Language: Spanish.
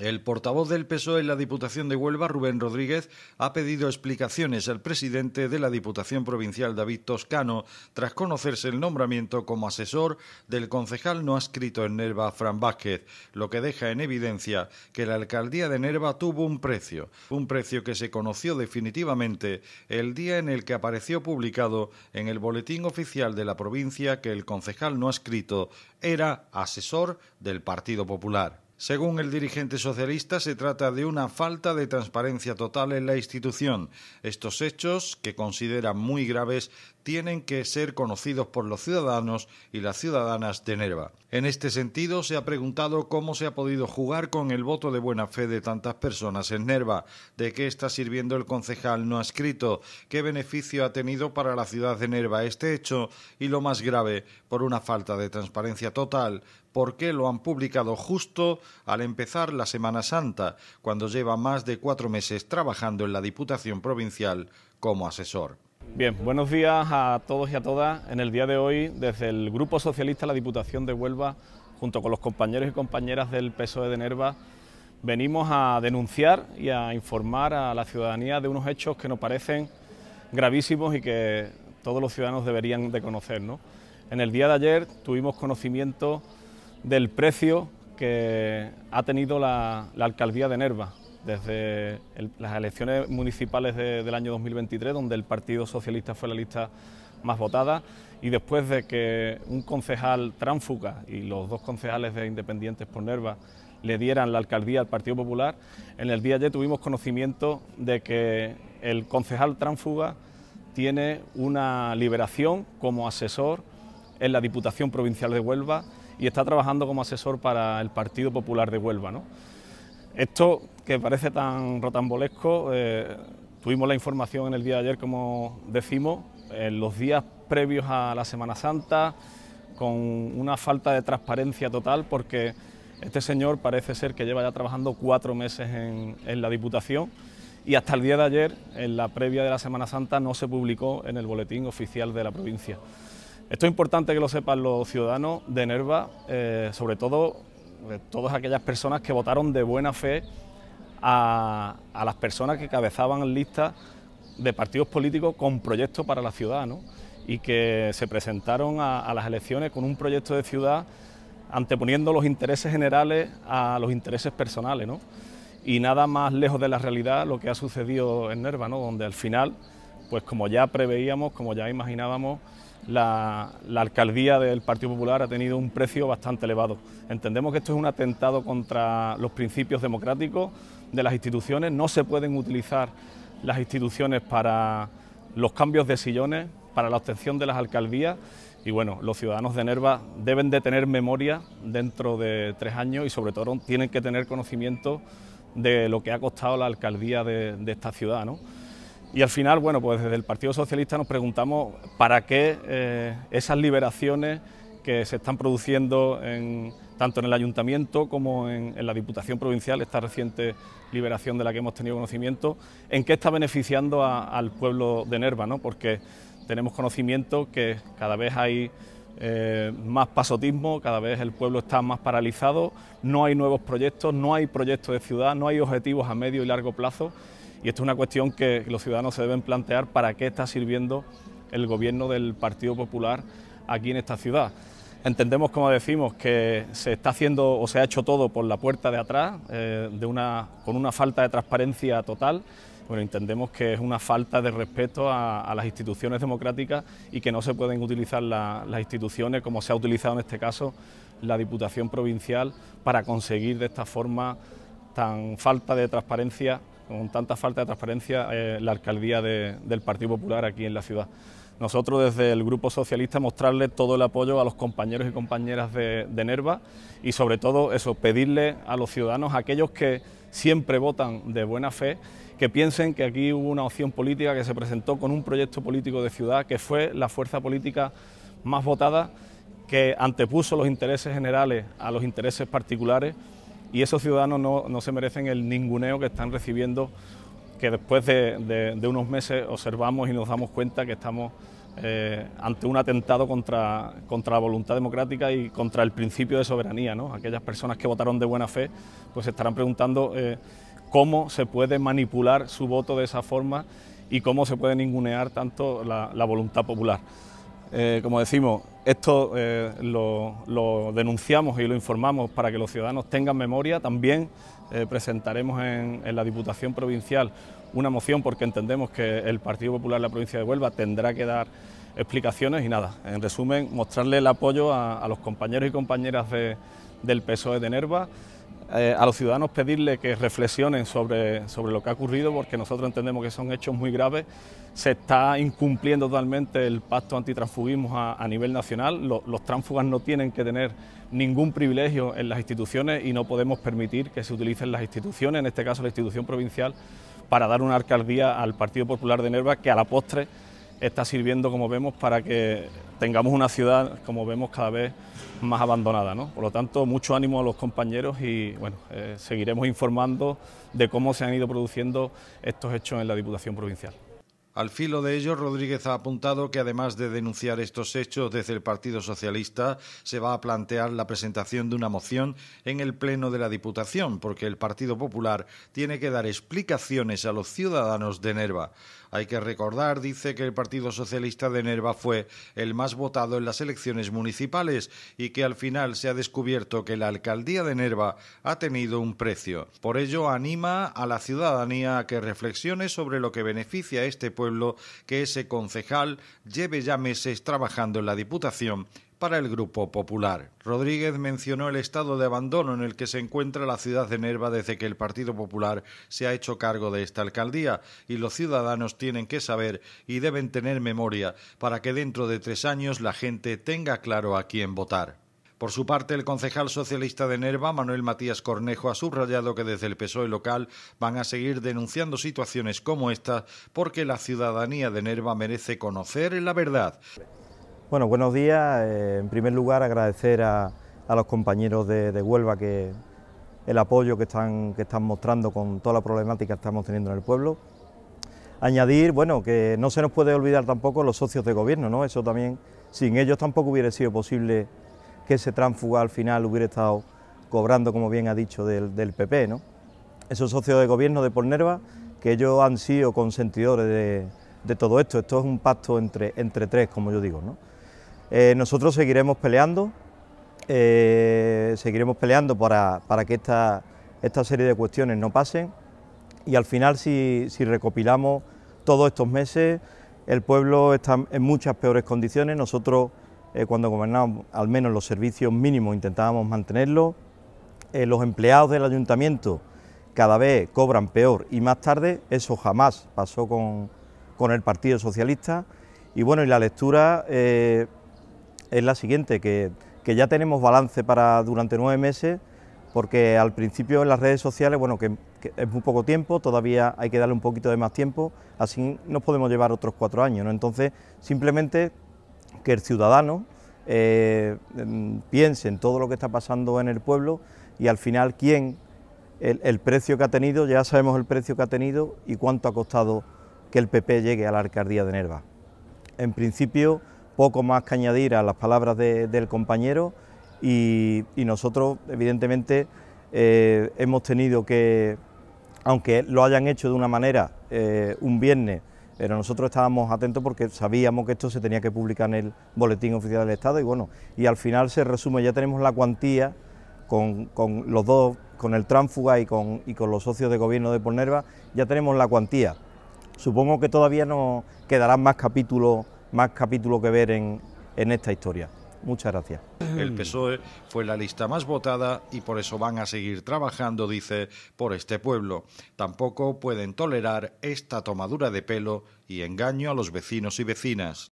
El portavoz del PSOE en la Diputación de Huelva, Rubén Rodríguez, ha pedido explicaciones al presidente de la Diputación Provincial, David Toscano, tras conocerse el nombramiento como asesor del concejal no escrito en Nerva, Fran Vázquez, lo que deja en evidencia que la alcaldía de Nerva tuvo un precio, un precio que se conoció definitivamente el día en el que apareció publicado en el Boletín Oficial de la provincia que el concejal no adscrito era asesor del Partido Popular. Según el dirigente socialista, se trata de una falta de transparencia total en la institución. Estos hechos, que considera muy graves, tienen que ser conocidos por los ciudadanos y las ciudadanas de Nerva. En este sentido, se ha preguntado cómo se ha podido jugar con el voto de buena fe de tantas personas en Nerva, de qué está sirviendo el concejal no escrito, qué beneficio ha tenido para la ciudad de Nerva este hecho y, lo más grave, por una falta de transparencia total, qué lo han publicado justo al empezar la Semana Santa, cuando lleva más de cuatro meses trabajando en la Diputación Provincial como asesor. Bien, buenos días a todos y a todas. En el día de hoy, desde el Grupo Socialista la Diputación de Huelva, junto con los compañeros y compañeras del PSOE de Nerva, venimos a denunciar y a informar a la ciudadanía de unos hechos que nos parecen gravísimos y que todos los ciudadanos deberían de conocer. ¿no? En el día de ayer tuvimos conocimiento del precio que ha tenido la, alcaldía de Nerva desde las elecciones municipales del año 2023, donde el Partido Socialista fue la lista más votada, y después de que un concejal tránfuga y los dos concejales de Independientes por Nerva le dieran la alcaldía al Partido Popular, en el día de ayer tuvimos conocimiento de que el concejal tránfuga tiene una liberación como asesor en la Diputación Provincial de Huelva y está trabajando como asesor para el Partido Popular de Huelva. ¿no? Esto, que parece tan rotambolesco, eh, tuvimos la información en el día de ayer, como decimos, en los días previos a la Semana Santa, con una falta de transparencia total, porque este señor parece ser que lleva ya trabajando cuatro meses en la Diputación y hasta el día de ayer, en la previa de la Semana Santa, no se publicó en el boletín oficial de la provincia. Esto es importante que lo sepan los ciudadanos de Nerva, eh, sobre todo eh, todas aquellas personas que votaron de buena fe a, las personas que cabezaban listas de partidos políticos con proyectos para la ciudad ¿no? y que se presentaron a, las elecciones con un proyecto de ciudad anteponiendo los intereses generales a los intereses personales. ¿no? Y nada más lejos de la realidad lo que ha sucedido en Nerva, ¿no? donde al final, pues como ya preveíamos, como ya imaginábamos, la, alcaldía del Partido Popular ha tenido un precio bastante elevado. Entendemos que esto es un atentado contra los principios democráticos de las instituciones. No se pueden utilizar las instituciones para los cambios de sillones, para la obtención de las alcaldías. Y bueno, los ciudadanos de Nerva deben de tener memoria dentro de tres años y sobre todo tienen que tener conocimiento de lo que ha costado la alcaldía de, de esta ciudad. ¿no? Y al final, bueno, pues desde el Partido Socialista nos preguntamos para qué eh, esas liberaciones que se están produciendo tanto en el ayuntamiento como en, la Diputación Provincial, esta reciente liberación de la que hemos tenido conocimiento, en qué está beneficiando al pueblo de Nerva, ¿no? porque tenemos conocimiento que cada vez hay eh, más pasotismo, cada vez el pueblo está más paralizado, no hay nuevos proyectos, no hay proyectos de ciudad, no hay objetivos a medio y largo plazo y esto es una cuestión que los ciudadanos se deben plantear para qué está sirviendo el gobierno del Partido Popular aquí en esta ciudad. Entendemos, como decimos, que se está haciendo o se ha hecho todo por la puerta de atrás, eh, de una, con una falta de transparencia total. Bueno, entendemos que es una falta de respeto a, las instituciones democráticas y que no se pueden utilizar las instituciones como se ha utilizado en este caso la Diputación Provincial para conseguir de esta forma tan falta de transparencia con tanta falta de transparencia eh, la alcaldía del Partido Popular aquí en la ciudad. Nosotros desde el Grupo Socialista mostrarle todo el apoyo a los compañeros y compañeras de, Nerva y sobre todo eso, pedirle a los ciudadanos, aquellos que siempre votan de buena fe, que piensen que aquí hubo una opción política que se presentó con un proyecto político de ciudad que fue la fuerza política más votada que antepuso los intereses generales a los intereses particulares y esos ciudadanos no, se merecen el ninguneo que están recibiendo, que después de, unos meses observamos y nos damos cuenta que estamos eh, ante un atentado contra, la voluntad democrática y contra el principio de soberanía. Aquellas personas que votaron de buena fe pues estarán preguntando eh, cómo se puede manipular su voto de esa forma y cómo se puede ningunear tanto la voluntad popular. Eh, como decimos, esto eh, lo, denunciamos y lo informamos para que los ciudadanos tengan memoria. También eh, presentaremos en, la Diputación Provincial una moción porque entendemos que el Partido Popular de la provincia de Huelva tendrá que dar explicaciones y nada, en resumen, mostrarle el apoyo a, los compañeros y compañeras del PSOE de Nerva. Eh, a los ciudadanos pedirle que reflexionen sobre, lo que ha ocurrido, porque nosotros entendemos que son hechos muy graves. Se está incumpliendo totalmente el pacto antitransfugismo a, nivel nacional. los tránsfugas no tienen que tener ningún privilegio en las instituciones y no podemos permitir que se utilicen las instituciones, en este caso la institución provincial, para dar una alcaldía al Partido Popular de Nerva, que a la postre está sirviendo, como vemos, para que tengamos una ciudad, como vemos, cada vez más abandonada. Por lo tanto, mucho ánimo a los compañeros y bueno, eh, seguiremos informando de cómo se han ido produciendo estos hechos en la Diputación Provincial. Al filo de ello, Rodríguez ha apuntado que además de denunciar estos hechos desde el Partido Socialista, se va a plantear la presentación de una moción en el Pleno de la Diputación, porque el Partido Popular tiene que dar explicaciones a los ciudadanos de Nerva. Hay que recordar, dice, que el Partido Socialista de Nerva fue el más votado en las elecciones municipales y que al final se ha descubierto que la alcaldía de Nerva ha tenido un precio. Por ello, anima a la ciudadanía a que reflexione sobre lo que beneficia a este pueblo que ese concejal lleve ya meses trabajando en la Diputación para el Grupo Popular. Rodríguez mencionó el estado de abandono en el que se encuentra la ciudad de Nerva desde que el Partido Popular se ha hecho cargo de esta alcaldía y los ciudadanos tienen que saber y deben tener memoria para que dentro de tres años la gente tenga claro a quién votar. Por su parte, el concejal socialista de Nerva, Manuel Matías Cornejo, ha subrayado que desde el PSOE local van a seguir denunciando situaciones como esta porque la ciudadanía de Nerva merece conocer la verdad. Bueno, buenos días. Eh, en primer lugar, agradecer a, los compañeros de, Huelva que el apoyo que están, que están mostrando con toda la problemática que estamos teniendo en el pueblo. Añadir, bueno, que no se nos puede olvidar tampoco los socios de gobierno, ¿no? Eso también, sin ellos tampoco hubiera sido posible que ese tránsfuga al final hubiera estado cobrando, como bien ha dicho, del, PP, ¿no? Esos socios de gobierno de Polnerva, que ellos han sido consentidores de, de todo esto. Esto es un pacto entre, entre tres, como yo digo, ¿no? Eh, nosotros seguiremos peleando, eh, seguiremos peleando para, que esta, esta, serie de cuestiones no pasen y al final si, recopilamos todos estos meses, el pueblo está en muchas peores condiciones, nosotros eh, cuando gobernábamos al menos los servicios mínimos intentábamos mantenerlos, los empleados del ayuntamiento cada vez cobran peor y más tarde, eso jamás pasó con, con el Partido Socialista y bueno, y la lectura es la siguiente, que, ya tenemos balance para durante nueve meses, porque al principio en las redes sociales, bueno, que, es muy poco tiempo, todavía hay que darle un poquito de más tiempo, así nos podemos llevar otros cuatro años, ¿no? Entonces, simplemente que el ciudadano eh, piense en todo lo que está pasando en el pueblo y al final quién, el, el precio que ha tenido, ya sabemos el precio que ha tenido y cuánto ha costado que el PP llegue a la alcaldía de Nerva. En principio, poco más que añadir a las palabras del compañero y, nosotros evidentemente eh, hemos tenido que, aunque lo hayan hecho de una manera eh, un viernes, pero nosotros estábamos atentos porque sabíamos que esto se tenía que publicar en el boletín oficial del Estado y bueno, y al final se resume, ya tenemos la cuantía con, los dos, con el tránfuga y con, y con los socios de gobierno de Polnerva... ya tenemos la cuantía. Supongo que todavía nos quedarán más capítulos más capítulo que ver en, en esta historia. Muchas gracias. El PSOE fue la lista más votada y por eso van a seguir trabajando, dice, por este pueblo. Tampoco pueden tolerar esta tomadura de pelo y engaño a los vecinos y vecinas.